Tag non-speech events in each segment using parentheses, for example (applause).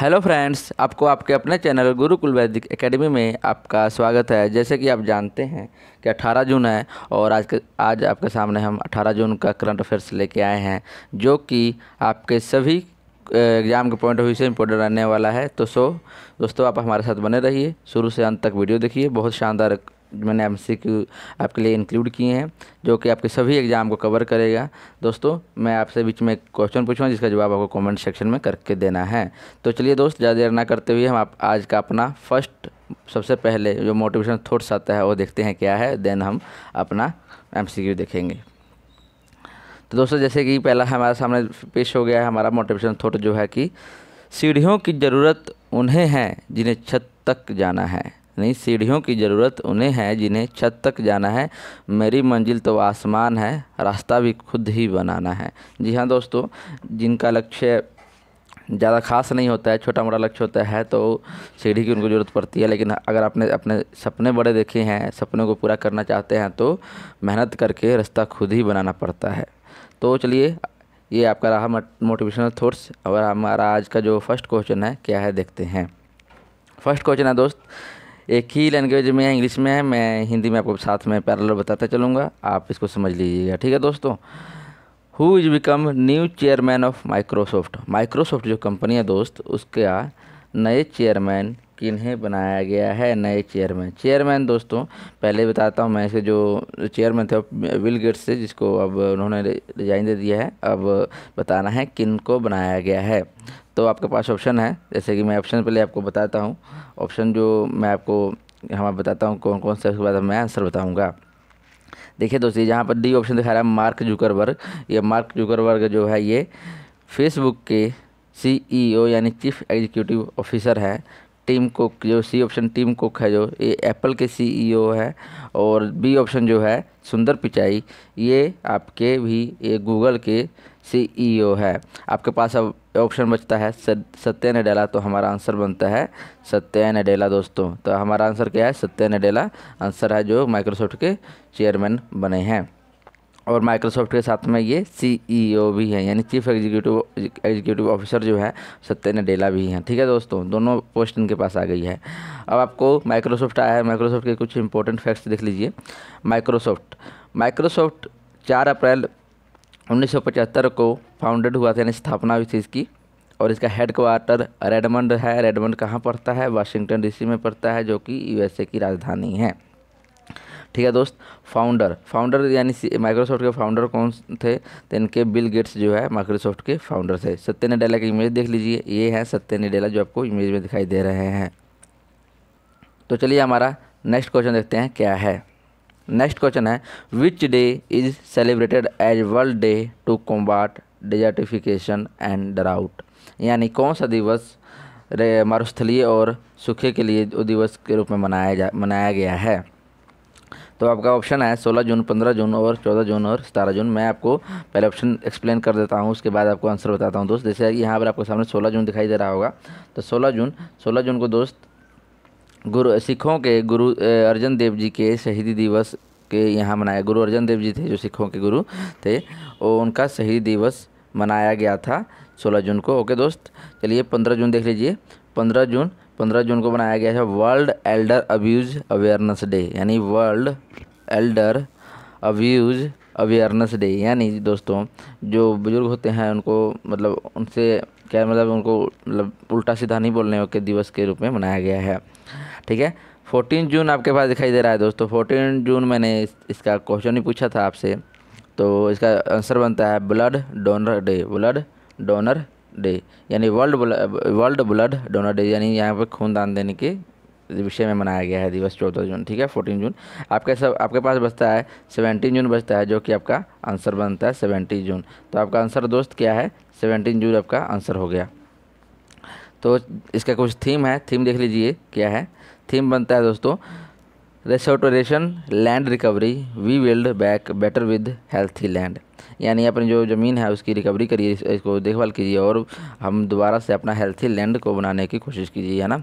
hello friends आपको आपके अपने चैनल गुरुकुल वैदिक एकेडमी में आपका स्वागत है जैसे कि आप जानते हैं कि 18 जून है और आज के आज आपके सामने हम 18 जून का करंट अफेयर्स लेके आए हैं जो कि आपके सभी एग्ज़ाम के पॉइंट ऑफ व्यू से इम्पोर्टेंट रहने वाला है तो सो दोस्तों आप हमारे साथ बने रहिए शुरू से अंत तक वीडियो देखिए बहुत शानदार मैंने एम आपके लिए इंक्लूड किए हैं जो कि आपके सभी एग्ज़ाम को कवर करेगा दोस्तों मैं आपसे बीच में क्वेश्चन पूछूंगा जिसका जवाब आपको कमेंट सेक्शन में करके देना है तो चलिए दोस्त ज़्यादा देर ना करते हुए हम आप आज का अपना फर्स्ट सबसे पहले जो मोटिवेशन थॉट्स आता है वो देखते हैं क्या है देन हम अपना एम देखेंगे तो दोस्तों जैसे कि पहला हमारे सामने पेश हो गया है हमारा मोटिवेशन थॉट जो है कि सीढ़ियों की ज़रूरत उन्हें है जिन्हें छत तक जाना है नहीं सीढ़ियों की ज़रूरत उन्हें है जिन्हें छत तक जाना है मेरी मंजिल तो आसमान है रास्ता भी खुद ही बनाना है जी हाँ दोस्तों जिनका लक्ष्य ज़्यादा खास नहीं होता है छोटा मोटा लक्ष्य होता है तो सीढ़ी की उनको ज़रूरत पड़ती है लेकिन अगर आपने अपने सपने बड़े देखे हैं सपने को पूरा करना चाहते हैं तो मेहनत करके रास्ता खुद ही बनाना पड़ता है तो चलिए ये आपका रहा मोटिवेशनल थॉट्स और हमारा आज का जो फर्स्ट क्वेश्चन है क्या है देखते हैं फर्स्ट क्वेश्चन है दोस्त एक ही लैंग्वेज में है इंग्लिश में है मैं हिंदी में आपको साथ में पैरल बताता चलूँगा आप इसको समझ लीजिएगा ठीक है दोस्तों who is become new chairman of Microsoft Microsoft जो कंपनी है दोस्त उसका नए चेयरमैन किन्हें बनाया गया है नए चेयरमैन चेयरमैन दोस्तों पहले बताता हूँ मैं इसके जो चेयरमैन थे विल गेट्स थे जिसको अब उन्होंने डिजाइन दे दिया है अब बताना है किन को बनाया गया है तो आपके पास ऑप्शन है जैसे कि मैं ऑप्शन पहले आपको बताता हूँ ऑप्शन जो मैं आपको हम बताता हूँ कौन कौन से उसके बाद मैं आंसर बताऊँगा देखिए दोस्तों जहाँ पर डी ऑप्शन दिखा रहा है मार्क जुकरबर्ग ये मार्क जुकरबर्ग जो है ये फेसबुक के सीईओ यानी चीफ एग्जीक्यूटिव ऑफिसर हैं टीम कुक जो सी ऑप्शन टीम कुक है जो ये एप्पल के सीईओ e है और बी ऑप्शन जो है सुंदर पिचाई ये आपके भी ये गूगल के सीईओ e है आपके पास अब ऑप्शन बचता है सत्य नडेला तो हमारा आंसर बनता है सत्य नडेला दोस्तों तो हमारा आंसर क्या है सत्य नडेला आंसर है जो माइक्रोसॉफ्ट के चेयरमैन बने हैं और माइक्रोसॉफ्ट के साथ में ये सीईओ e भी है यानी चीफ एग्जीक्यूटिव एग्जीक्यूटिव ऑफिसर जो है सत्य नडेला भी हैं ठीक है दोस्तों दोनों पोस्ट इनके पास आ गई है अब आपको माइक्रोसॉफ्ट आया है माइक्रोसॉफ्ट के कुछ इंपॉर्टेंट फैक्ट्स देख लीजिए माइक्रोसॉफ्ट माइक्रोसॉफ्ट चार अप्रैल उन्नीस को फाउंडेड हुआ था यानी स्थापना हुई थी इसकी और इसका हेड क्वार्टर रेडमंड है रेडमंड कहाँ पड़ता है वाशिंगटन डी में पड़ता है जो कि यू की राजधानी है ठीक है दोस्त फाउंडर फाउंडर यानी माइक्रोसॉफ्ट के फाउंडर कौन थे तो इनके बिल गेट्स जो है माइक्रोसॉफ्ट के फाउंडर थे सत्य नडेला की इमेज देख लीजिए ये है सत्य नडेला जो आपको इमेज में दिखाई दे रहे हैं तो चलिए हमारा नेक्स्ट क्वेश्चन देखते हैं क्या है नेक्स्ट क्वेश्चन है which day is celebrated as world day to combat desertification and drought यानी कौन सा दिवस मरुस्थलीय और सूखे के लिए दिवस के रूप में मनाया जा मनाया गया है तो आपका ऑप्शन है सोलह जून पंद्रह जून और चौदह जून और सतारह जून मैं आपको पहले ऑप्शन एक्सप्लेन कर देता हूँ उसके बाद आपको आंसर बताता हूँ दोस्त जैसे यहाँ पर आपके सामने सोलह जून दिखाई दे रहा होगा तो सोलह जून सोलह जून को दोस्त गुरु सिखों के गुरु अर्जन देव जी के शहीदी दिवस के यहाँ मनाया गुरु अर्जन देव जी थे जो सिखों के गुरु थे और उनका शहीदी दिवस मनाया गया था सोलह जून को ओके दोस्त चलिए पंद्रह जून देख लीजिए पंद्रह जून पंद्रह जून को बनाया गया है world elder abuse awareness day यानी world elder abuse awareness day यानी दोस्तों जो बुज़ुर्ग होते हैं उनको मतलब उनसे क्या मतलब उनको मतलब उल्टा सीधा नहीं बोलने के दिवस के रूप में मनाया गया है ठीक है फोर्टीन जून आपके पास दिखाई दे रहा है दोस्तों फोर्टीन जून मैंने इस, इसका क्वेश्चन ही पूछा था आपसे तो इसका आंसर बनता है blood donor day blood donor day यानी world world blood donor day यानी यहाँ पर खूनदान देने के विषय में मनाया गया है दिवस चौदह जून ठीक है फोर्टीन जून आपके सब आपके पास बचता है सेवेंटीन जून बचता है जो कि आपका आंसर बनता है सेवेंटीन जून तो आपका आंसर दोस्त क्या है सेवेंटीन जून आपका आंसर हो गया तो इसका कुछ थीम है थीम देख लीजिए क्या है थीम बनता है दोस्तों restoration land recovery we build back better with healthy land यानी अपनी जो ज़मीन है उसकी रिकवरी करिए इसको देखभाल कीजिए और हम दोबारा से अपना हेल्थी लैंड को बनाने की कोशिश कीजिए है ना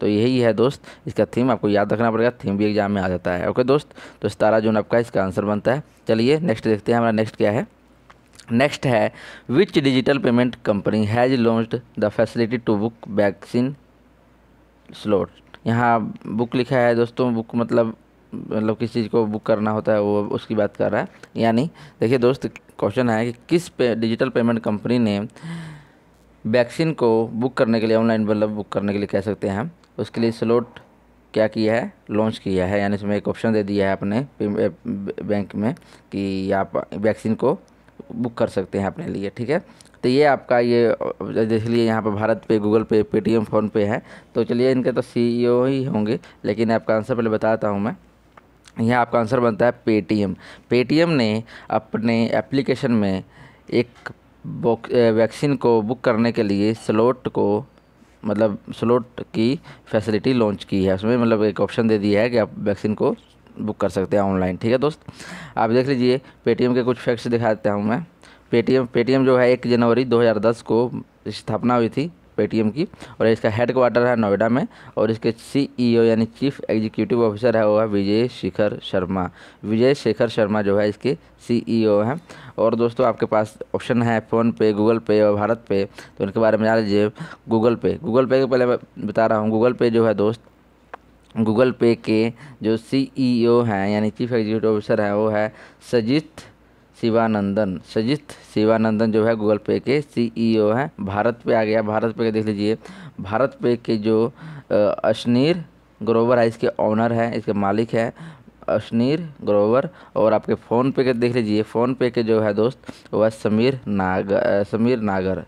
तो यही है दोस्त इसका थीम आपको याद रखना पड़ेगा थीम भी एग्जाम में आ जाता है ओके दोस्त तो सितारा जून आपका इसका आंसर बनता है चलिए नेक्स्ट देखते हैं हमारा नेक्स्ट क्या है नेक्स्ट है which digital payment company has launched the facility to book vaccine slot यहाँ बुक लिखा है दोस्तों बुक मतलब मतलब किस चीज़ को बुक करना होता है वो उसकी बात कर रहा है यानी देखिए दोस्त क्वेश्चन है कि किस पे डिजिटल पेमेंट कंपनी ने वैक्सीन को बुक करने के लिए ऑनलाइन मतलब बुक करने के लिए कह सकते हैं उसके लिए स्लोट क्या किया है लॉन्च किया है यानी इसमें एक ऑप्शन दे दिया है अपने बैंक में कि आप वैक्सीन को बुक कर सकते हैं अपने लिए ठीक है तो ये आपका ये इसलिए यहाँ पर भारत पे गूगल पे पेटीएम फ़ोनपे है तो चलिए इनके तो सी e ही होंगे लेकिन आपका आंसर पहले बताता हूँ मैं यहाँ आपका आंसर बनता है पेटीएम पेटीएम ने अपने एप्लीकेशन में एक वैक्सीन को बुक करने के लिए स्लोट को मतलब स्लोट की फैसिलिटी लॉन्च की है उसमें मतलब एक ऑप्शन दे दिया है कि आप वैक्सीन को बुक कर सकते हैं ऑनलाइन ठीक है दोस्त आप देख लीजिए पेटीएम के कुछ फैक्ट्स दिखा देता हूँ मैं पेटीएम पेटीएम जो है एक जनवरी 2010 को स्थापना हुई थी पेटीएम की और इसका हेड क्वार्टर है नोएडा में और इसके सीईओ e यानी चीफ एग्जीक्यूटिव ऑफिसर है वो है विजय शेखर शर्मा विजय शेखर शर्मा जो है इसके सीईओ e हैं और दोस्तों आपके पास ऑप्शन है फ़ोन पे गूगल पे और भारत पे तो उनके बारे में जान लीजिए गूगल पे गूगल पे के पहले मैं बता रहा हूँ गूगल पे जो है दोस्त गूगल पे के जो सी e हैं यानी चीफ एग्जीक्यूटिव ऑफिसर हैं वो है सजीत शिवानंदन सजित शिवानंदन जो है गूगल पे के सीईओ e हैं भारत पे आ गया भारत पे के देख लीजिए भारत पे के जो अश्नीर ग्रोवर है इसके ऑनर हैं इसके मालिक हैं अश्नीर ग्रोवर और आपके फ़ोन पे के देख लीजिए फ़ोन पे के जो है दोस्त वह समीर नाग समीर नागर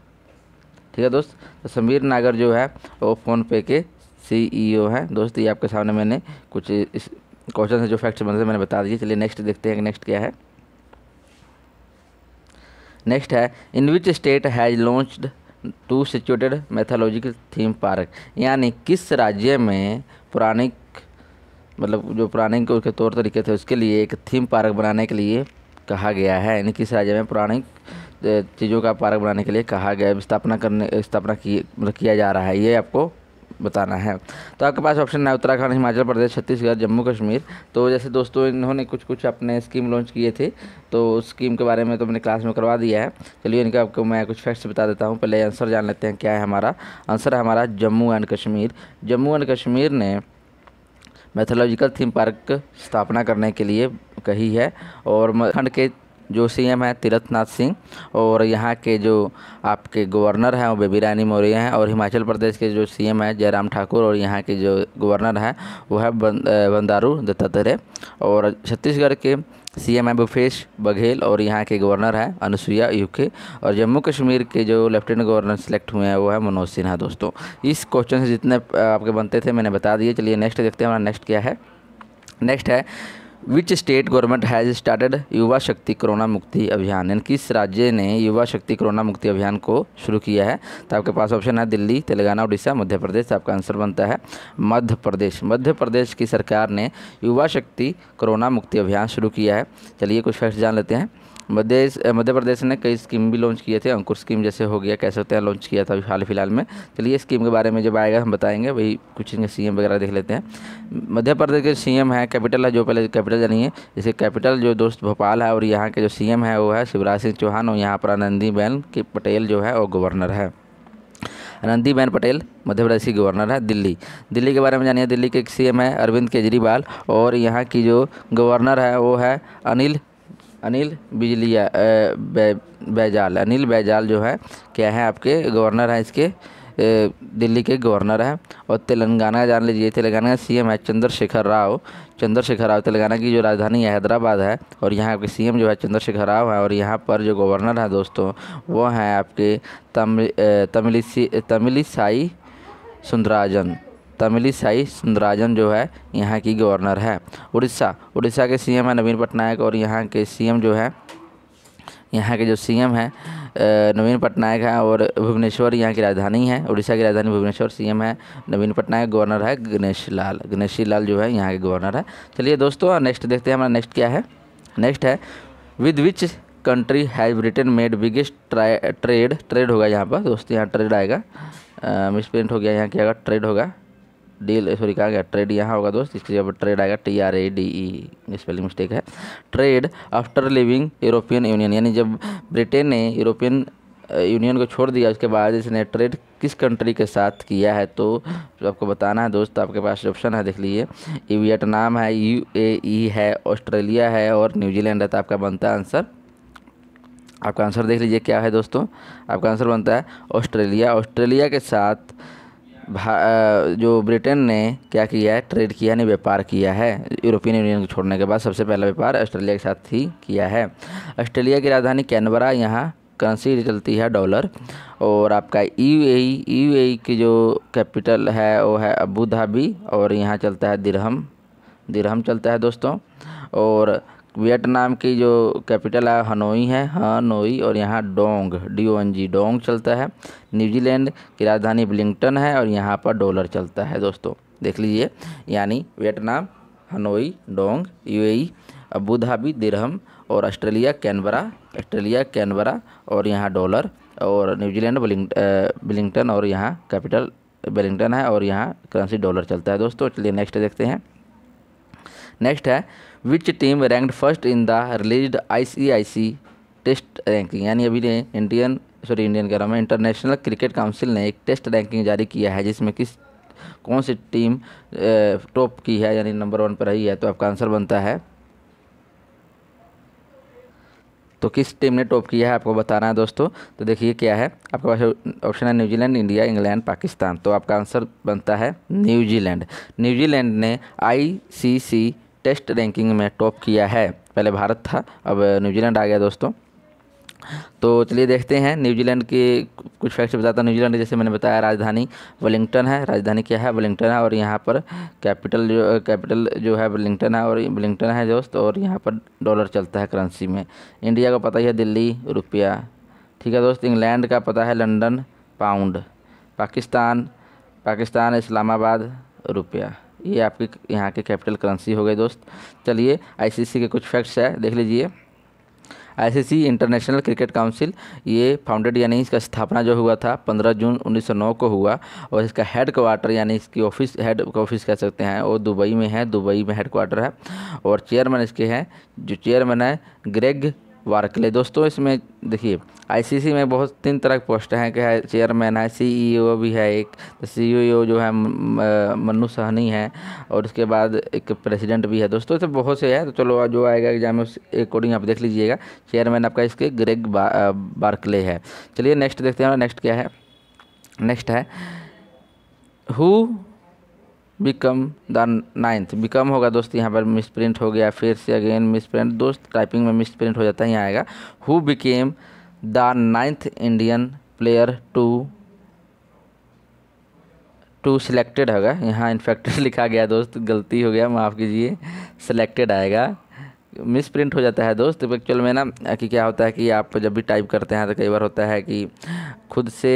ठीक है दोस्त तो समीर नागर जो है वो फ़ोन पे के सीईओ e हैं दोस्त ये आपके सामने मैंने कुछ इस क्वेश्चन से जो फैक्ट्स बनते हैं मैंने बता दीजिए चलिए नेक्स्ट देखते हैं कि नेक्स्ट क्या है नेक्स्ट है in which state has launched to situated mythological theme park यानी किस राज्य में पुराणिक मतलब जो पुराणिक उसके तौर तरीके थे उसके लिए एक थीम पार्क बनाने के लिए कहा गया है यानी किस राज्य में पुराणिक चीज़ों का पार्क बनाने के लिए कहा गया स्थापना करने स्थापना की मतलब किया जा रहा है ये आपको बताना है तो आपके पास ऑप्शन है उत्तराखंड हिमाचल प्रदेश छत्तीसगढ़ जम्मू कश्मीर तो जैसे दोस्तों इन्होंने कुछ कुछ अपने स्कीम लॉन्च किए थे तो उस स्कीम के बारे में तो मैंने क्लास में करवा दिया है चलिए इनका आपको मैं कुछ फैक्ट्स बता देता हूँ पहले आंसर जान लेते हैं क्या है हमारा आंसर है हमारा जम्मू एंड कश्मीर जम्मू एंड कश्मीर ने मैथोलॉजिकल थीम पार्क स्थापना करने के लिए कही है और खंड के जो सीएम एम है नाथ सिंह और यहाँ के जो आपके गवर्नर हैं वो बेबी रानी मौर्य हैं और हिमाचल प्रदेश के जो सीएम हैं जयराम ठाकुर और यहाँ के जो गवर्नर हैं वो है बंदारू दत्तात्रेय और छत्तीसगढ़ के सीएम है भूपेश बघेल और यहाँ के गवर्नर हैं अनुसुईया यूके और जम्मू कश्मीर के जो लेफ्टिनेंट गवर्नर सेलेक्ट हुए हैं वो है मनोज सिन्हा दोस्तों इस क्वेश्चन से जितने आपके बनते थे मैंने बता दिए चलिए नेक्स्ट देखते हैं हमारा नेक्स्ट क्या है नेक्स्ट है which state government has started Yuva Shakti corona मुक्ति अभियान यानी किस राज्य ने युवा शक्ति कोरोना मुक्ति अभियान को शुरू किया है तो आपके पास ऑप्शन है दिल्ली तेलंगाना उड़ीसा मध्य प्रदेश तो आपका आंसर बनता है मध्य प्रदेश मध्य प्रदेश की सरकार ने युवा शक्ति कोरोना मुक्ति अभियान शुरू किया है चलिए कुछ फैक्ट जान लेते हैं मध्य मध्य प्रदेश ने कई स्कीम भी लॉन्च किए थे अंकुर स्कीम जैसे हो गया कैसे होते हैं लॉन्च किया था अभी हाल फिलहाल में चलिए स्कीम के बारे में जब आएगा हम बताएंगे वही कुछ इनके सीएम वगैरह देख लेते हैं मध्य प्रदेश के सीएम है कैपिटल है जो पहले कैपिटल जानिए जैसे कैपिटल जो दोस्त भोपाल है और यहाँ के जो सी है वो है शिवराज सिंह चौहान और यहाँ पर आनंदीबेन की पटेल जो है वो गवर्नर है आनंदीबेन पटेल मध्य प्रदेश की गवर्नर है दिल्ली दिल्ली के बारे में जानिए दिल्ली के सीएम है अरविंद केजरीवाल और यहाँ की जो गवर्नर है वो है अनिल अनिल बिजलिया बै, बैजाल अनिल बैजाल जो है क्या है आपके गवर्नर हैं इसके दिल्ली के गवर्नर हैं और तेलंगाना जान लीजिए तेलंगाना का एम है चंद्रशेखर राव चंद्रशेखर राव तेलंगाना की जो राजधानी है हैदराबाद है और यहाँ के सीएम जो है चंद्रशेखर राव हैं और यहाँ पर जो गवर्नर हैं दोस्तों वो हैं आपके तमिल तमिलिस तमिलिसाई सुंदराजन तमिली साई सुंदराजन जो है यहाँ की गवर्नर है उड़ीसा उड़ीसा के सीएम है नवीन पटनायक और यहाँ के सीएम जो है यहाँ के जो सीएम हैं नवीन पटनायक है और भुवनेश्वर यहाँ की राजधानी है उड़ीसा की राजधानी भुवनेश्वर सीएम है नवीन पटनायक गवर्नर है गणेश लाल गणेश लाल जो है यहाँ के गवर्नर है चलिए दोस्तों नेक्स्ट देखते हैं हमारा नेक्स्ट क्या है नेक्स्ट है with which country has Britain made biggest trade trade होगा यहाँ पर दोस्तों यहाँ ट्रेड आएगा मिसप्रिंट हो गया यहाँ क्या होगा ट्रेड होगा डील सॉरी कहा गया ट्रेड यहाँ होगा दोस्त इसके जब ट्रेड आएगा T R A D E spelling mistake है trade after living European Union यानी जब ब्रिटेन ने यूरोपियन यूनियन को छोड़ दिया उसके बाद इसने ट्रेड किस कंट्री के साथ किया है तो आपको बताना है दोस्त आपके पास ऑप्शन है देख लीजिए ये वियटनाम है यू ए ई है ऑस्ट्रेलिया है और न्यूजीलैंड है तो आपका बनता है आंसर आपका आंसर देख लीजिए क्या है दोस्तों आपका आंसर बनता है ऑस्ट्रेलिया ऑस्ट्रेलिया के साथ जो ब्रिटेन ने क्या किया है ट्रेड किया नहीं व्यापार किया है यूरोपियन यूनियन को छोड़ने के बाद सबसे पहला व्यापार ऑस्ट्रेलिया के साथ ही किया है ऑस्ट्रेलिया की राजधानी कैनबरा यहाँ करेंसी चलती है डॉलर और आपका यूएई यूएई की जो कैपिटल है वो है अबू धाबी और यहाँ चलता है दिरहम दिरहम चलता है दोस्तों और वियतनाम की जो कैपिटल है हनोई है हनोई और यहाँ dong D O N G dong चलता है न्यूजीलैंड की राजधानी ब्लिंगटन है और यहाँ पर डॉलर चलता है दोस्तों देख लीजिए यानी वियतनाम हनोई डोंग यू अबू धाबी दिरहम और ऑस्ट्रेलिया कैनबरा ऑस्ट्रेलिया कैनबरा और यहाँ डॉलर और न्यूजीलैंड बलिंग बिलिंगटन और यहाँ कैपिटल बेलिंगटन है और यहाँ करेंसी डॉलर चलता है दोस्तों चलिए नेक्स्ट देखते हैं नेक्स्ट है which team ranked first in the release ICC test ranking यानी अभी ने इंडियन सॉरी इंडियन कह रहा हूँ इंटरनेशनल क्रिकेट काउंसिल ने एक टेस्ट रैंकिंग जारी किया है जिसमें किस कौन सी टीम टॉप की है यानी नंबर वन पर रही है तो आपका आंसर बनता है तो किस टीम ने टॉप किया है आपको बताना है दोस्तों तो देखिए क्या है आपके पास ऑप्शन है न्यूजीलैंड इंडिया इंग्लैंड पाकिस्तान तो आपका आंसर बनता है न्यूजीलैंड न्यूजीलैंड ने आईसीसी टेस्ट रैंकिंग में टॉप किया है पहले भारत था अब न्यूजीलैंड आ गया दोस्तों तो चलिए देखते हैं न्यूजीलैंड की कुछ फैक्ट्स बताता हूँ न्यूजीलैंड जैसे मैंने बताया राजधानी वेलिंगटन है राजधानी क्या है वेलिंगटन है और यहाँ पर कैपिटल जो कैपिटल जो है वेलिंगटन है और वेलिंगटन है दोस्त और यहाँ पर डॉलर चलता है करेंसी में इंडिया का पता ही है दिल्ली रुपया ठीक है दोस्त इंग्लैंड का पता है लंडन पाउंड पाकिस्तान पाकिस्तान इस्लामाबाद रुपया ये आपकी यहाँ की कैपिटल करेंसी हो गई दोस्त चलिए आईसीसी के कुछ फैक्ट्स है देख लीजिए आईसीसी इंटरनेशनल क्रिकेट काउंसिल ये फाउंडेड यानी इसका स्थापना जो हुआ था 15 जून 1909 को हुआ और इसका हेड क्वार्टर यानी इसकी ऑफिस हेड ऑफिस कह सकते हैं वो दुबई में है दुबई में हेड क्वार्टर है और चेयरमैन इसके हैं जो चेयरमैन है ग्रेग वार के लिए दोस्तों इसमें देखिए आईसीसी में बहुत तीन तरह के पोस्ट हैं कि है चेयरमैन है सीईओ e भी है एक सीईओ तो e जो है मनु सहनी है और उसके बाद एक प्रेसिडेंट भी है दोस्तों तो बहुत से है तो चलो जो आएगा एग्जाम में उस अकॉर्डिंग आप देख लीजिएगा चेयरमैन आपका इसके ग्रेग बार्कले है चलिए नेक्स्ट देखते हैं नेक्स्ट क्या है नेक्स्ट है who become the ninth become होगा दोस्त यहाँ पर मिस प्रिंट हो गया फिर से अगेन मिस प्रिंट दोस्त टाइपिंग में मिस प्रिंट हो जाता है यहाँ आएगा who became the ninth Indian player to to selected होगा यहाँ इन्फेक्टेड (laughs) लिखा गया दोस्त गलती हो गया माफ़ कीजिए सिलेक्टेड आएगा मिस प्रिंट हो जाता है दोस्त एक्चुअल में ना कि क्या होता है कि आप जब भी टाइप करते हैं तो कई बार होता है कि खुद से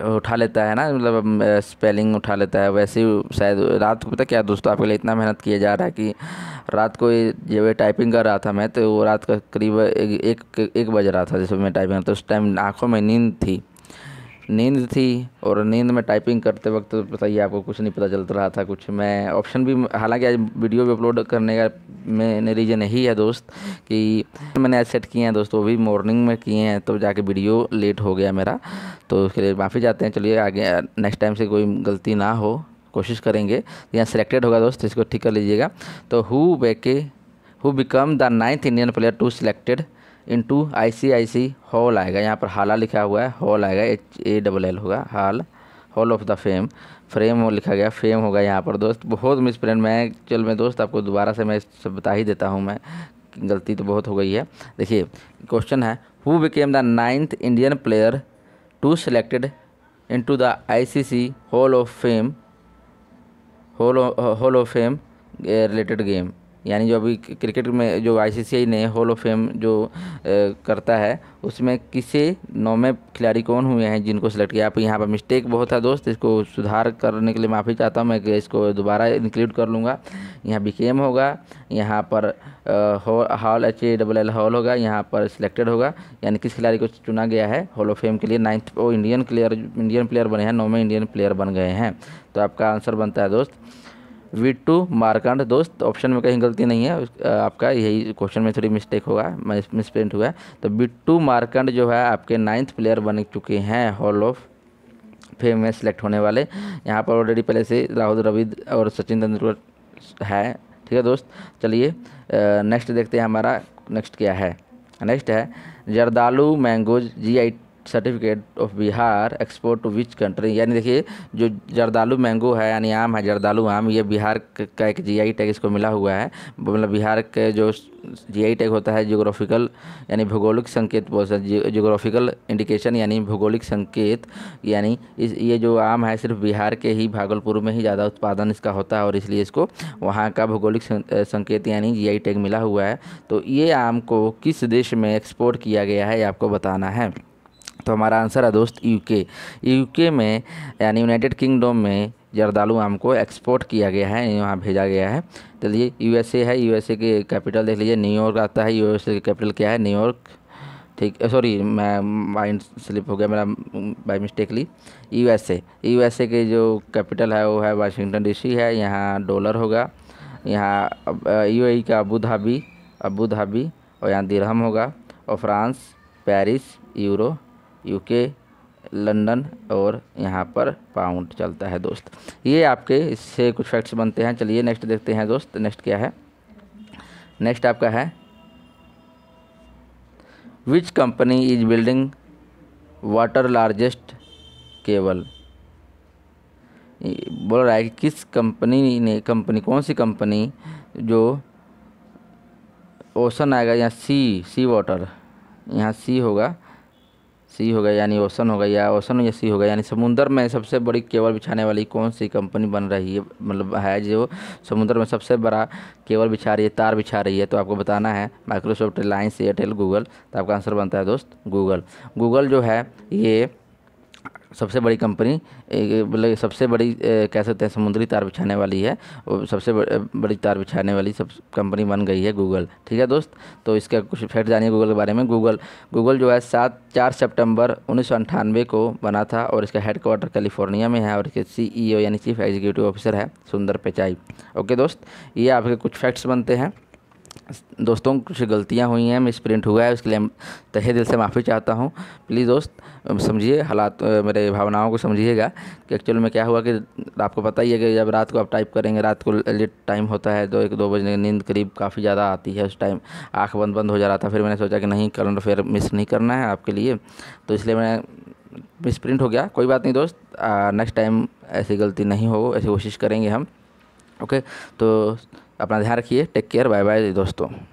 उठा लेता है ना मतलब स्पेलिंग उठा लेता है वैसे ही शायद रात को पता क्या दोस्तों आपके लिए इतना मेहनत किया जा रहा है कि रात को जब टाइपिंग कर रहा था मैं तो वो रात का करीब एक एक, एक बज रहा था जैसे मैं टाइपिंग तो उस टाइम आँखों में नींद थी नींद थी और नींद में टाइपिंग करते वक्त बताइए तो आपको कुछ नहीं पता चल रहा था कुछ मैं ऑप्शन भी हालांकि आज वीडियो भी अपलोड करने का मैंने रीज़न यही है दोस्त कि मैंने आज सेट किए हैं दोस्तों वो भी मॉर्निंग में किए हैं तो जाके वीडियो लेट हो गया मेरा तो उसके लिए माफ़ी चाहते हैं चलिए आगे नेक्स्ट टाइम से कोई गलती ना हो कोशिश करेंगे यहाँ सेलेक्टेड होगा दोस्त इसको ठीक कर लीजिएगा तो हु बेके who become the ninth Indian player to selected into I C I C hall आएगा यहाँ पर हाला लिखा हुआ है हॉल आएगा एच ए डबल एल होगा hall hall of the fame frame लिखा गया फेम होगा यहाँ पर दोस्त बहुत मिस फ्रेंड मैं चल मैं दोस्त आपको दोबारा से मैं बता ही देता हूँ मैं गलती तो बहुत हो गई है देखिए क्वेश्चन है who became the ninth Indian player to selected into the ICC hall of fame hall of fame related game यानी जो अभी क्रिकेट में जो आईसीसीआई ने हॉल ऑफ फेम जो ए, करता है उसमें किसे नौवें खिलाड़ी कौन हुए हैं जिनको सेलेक्ट किया आप यहाँ पर मिस्टेक बहुत था दोस्त इसको सुधार करने के लिए माफ़ी चाहता हूँ मैं इसको दोबारा इंक्लूड कर लूँगा यहाँ बी होगा यहाँ पर hall H A double L hall होगा यहाँ पर सिलेक्टेड होगा यानी किस खिलाड़ी को चुना गया है हॉल ऑफ फेम के लिए नाइन्थ वो इंडियन प्लेयर इंडियन प्लेयर बने हैं नौवें इंडियन प्लेयर बन गए हैं तो आपका आंसर बनता है दोस्त वी टू मारकांड दोस्त ऑप्शन में कहीं गलती नहीं है आपका यही क्वेश्चन में थोड़ी मिस्टेक होगा मिसप्रिंट हुआ है तो वी टू मारकांड जो है आपके नाइन्थ प्लेयर बन चुके हैं हॉल ऑफ फेम में सेलेक्ट होने वाले यहाँ पर ऑलरेडी पहले से राहुल रविद और सचिन तेंदुलकर है ठीक है दोस्त चलिए नेक्स्ट देखते हैं हमारा नेक्स्ट क्या है नेक्स्ट है Zardalu mangoes G I certificate of Bihar export to which country यानी देखिए जो जर्दालू मैंगो है यानी आम है जर्दालू आम ये बिहार का एक जी आई टैग इसको मिला हुआ है मतलब बिहार के जो जी आई टैग होता है जियोग्राफिकल यानी भौगोलिक संकेत बोल सकते जियोग्राफिकल इंडिकेशन यानी भौगोलिक संकेत यानी इस ये जो आम है सिर्फ बिहार के ही भागलपुर में ही ज़्यादा उत्पादन इसका होता है और इसलिए इसको वहाँ का भौगोलिक संकेत यानी जी आई टैग मिला हुआ है तो ये आम को किस देश में एक्सपोर्ट किया गया है ये आपको बताना है तो हमारा आंसर है दोस्त यूके यूके में यानी यूनाइटेड किंगडम में जरदालू आम को एक्सपोर्ट किया गया है वहाँ भेजा गया है चलिए तो यूएसए है यूएसए के कैपिटल देख लीजिए न्यूयॉर्क आता है यूएसए के कैपिटल क्या है न्यूयॉर्क ठीक सॉरी मैं माइंड स्लिप हो गया मेरा बाई मिस्टेकली यूएसए यूएसए के जो कैपिटल है वो है वाशिंगटन डीसी है यहाँ डॉलर होगा यहाँ ए e का अबू धाबी अबू धाबी और यहाँ दिरहम होगा और France Paris euro UK London और यहाँ पर पाउंड चलता है दोस्त ये आपके इससे कुछ फैक्ट्स बनते हैं चलिए नेक्स्ट देखते हैं दोस्त नेक्स्ट क्या है नेक्स्ट आपका है which company is building water largest cable बोल रहा है कि किस कंपनी ने कंपनी कौन सी कंपनी जो ओशन आएगा यहाँ सी सी वाटर यहाँ सी होगा सी हो गया यानी ओसन हो गया ओसन या सी हो गया यानी समुद्र में सबसे बड़ी केवल बिछाने वाली कौन सी कंपनी बन रही है मतलब है जो समुंदर में सबसे बड़ा केवल बिछा रही है तार बिछा रही है तो आपको बताना है माइक्रोसॉफ्ट रिलायंस एयरटेल गूगल तो आपका आंसर बनता है दोस्त गूगल गूगल जो है ये सबसे बड़ी कंपनी मतलब सबसे बड़ी कह सकते हैं समुद्री तार बिछाने वाली है और सबसे बड़ी तार बिछाने वाली सब कंपनी बन गई है गूगल ठीक है दोस्त तो इसका कुछ फैक्ट जानिए गूगल के बारे में गूगल गूगल जो है सात चार सितंबर उन्नीस को बना था और इसका क्वार्टर कैलिफोर्निया में है और इसके ओ e यानी चीफ एग्जीक्यूटिव ऑफिसर है सुंदर पिचाई ओके दोस्त ये आपके कुछ फैक्ट्स बनते हैं दोस्तों कुछ गलतियां हुई हैं मिस प्रिंट हुआ है उसके लिए तहे दिल से माफ़ी चाहता हूं प्लीज़ दोस्त समझिए हालात मेरे भावनाओं को समझिएगा कि एक्चुअल में क्या हुआ कि आपको पता ही है कि जब रात को आप टाइप करेंगे रात को लेट टाइम होता है तो एक दो बजे नींद करीब काफ़ी ज़्यादा आती है उस टाइम आँख बंद बंद हो जा रहा था फिर मैंने सोचा कि नहीं करंट फेयर मिस नहीं करना है आपके लिए तो इसलिए मैं मिस प्रिंट हो गया कोई बात नहीं दोस्त नेक्स्ट टाइम ऐसी गलती नहीं हो ऐसी कोशिश करेंगे हम ओके तो अपना ध्यान रखिए टेक केयर बाय बाय दोस्तों